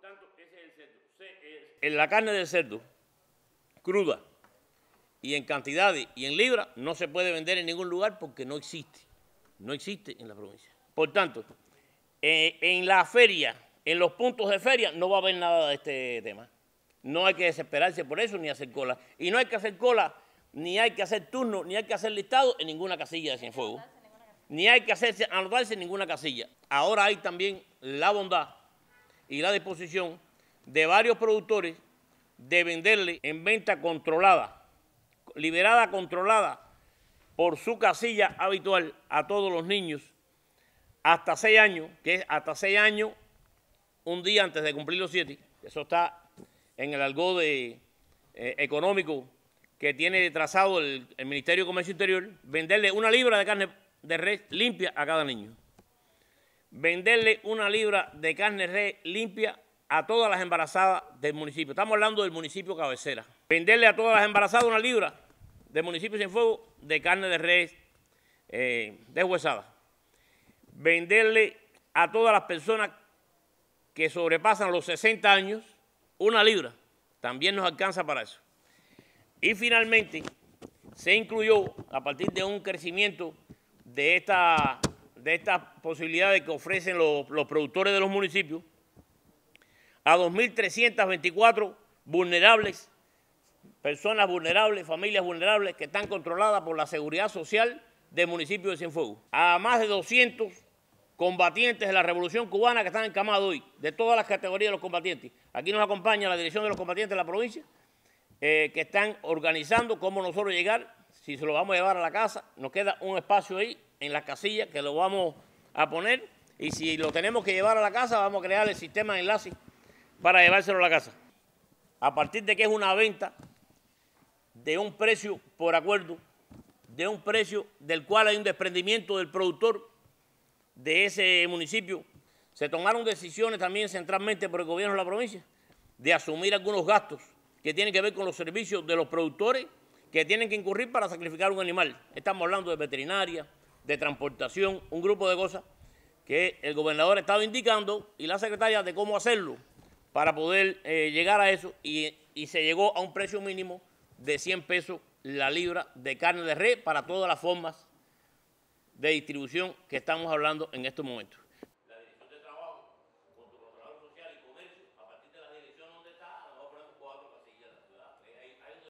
tanto, ese es el cerdo. la carne del cerdo, cruda, y en cantidades y en libras, no se puede vender en ningún lugar porque no existe. No existe en la provincia. Por tanto, eh, en la feria, en los puntos de feria, no va a haber nada de este tema. No hay que desesperarse por eso ni hacer cola. Y no hay que hacer cola, ni hay que hacer turno, ni hay que hacer listado en ninguna casilla de Cienfuegos. Ni hay que hacerse, anotarse en ninguna casilla. Ahora hay también la bondad y la disposición de varios productores de venderle en venta controlada, liberada controlada por su casilla habitual a todos los niños hasta seis años, que es hasta seis años, un día antes de cumplir los siete. Eso está en el algo de, eh, económico que tiene trazado el, el Ministerio de Comercio Interior, venderle una libra de carne de res limpia a cada niño venderle una libra de carne de res limpia a todas las embarazadas del municipio. Estamos hablando del municipio cabecera. Venderle a todas las embarazadas una libra de municipio sin fuego de carne de res eh, deshuesada. Venderle a todas las personas que sobrepasan los 60 años una libra. También nos alcanza para eso. Y finalmente se incluyó a partir de un crecimiento de esta de estas posibilidades que ofrecen los, productores de los municipios a 2.324 vulnerables, personas vulnerables, familias vulnerables que están controladas por la seguridad social del municipio de Cienfuegos. A más de 200 combatientes de la Revolución Cubana que están encamados hoy, de todas las categorías de los combatientes. Aquí nos acompaña la Dirección de los Combatientes de la provincia, eh, que están organizando cómo nosotros llegar, si se lo vamos a llevar a la casa, nos queda un espacio ahí en las casillas que lo vamos a poner y si lo tenemos que llevar a la casa, vamos a crear el sistema de enlace para llevárselo a la casa. A partir de que es una venta de un precio por acuerdo, de un precio del cual hay un desprendimiento del productor de ese municipio. Se tomaron decisiones también centralmente por el gobierno de la provincia de asumir algunos gastos que tienen que ver con los servicios de los productores que tienen que incurrir para sacrificar un animal. Estamos hablando de veterinaria, de transportación, un grupo de cosas que el gobernador ha estado indicando y la secretaria de cómo hacerlo para poder eh, llegar a eso y, se llegó a un precio mínimo de 100 pesos la libra de carne de res para todas las formas de distribución que estamos hablando en estos momentos.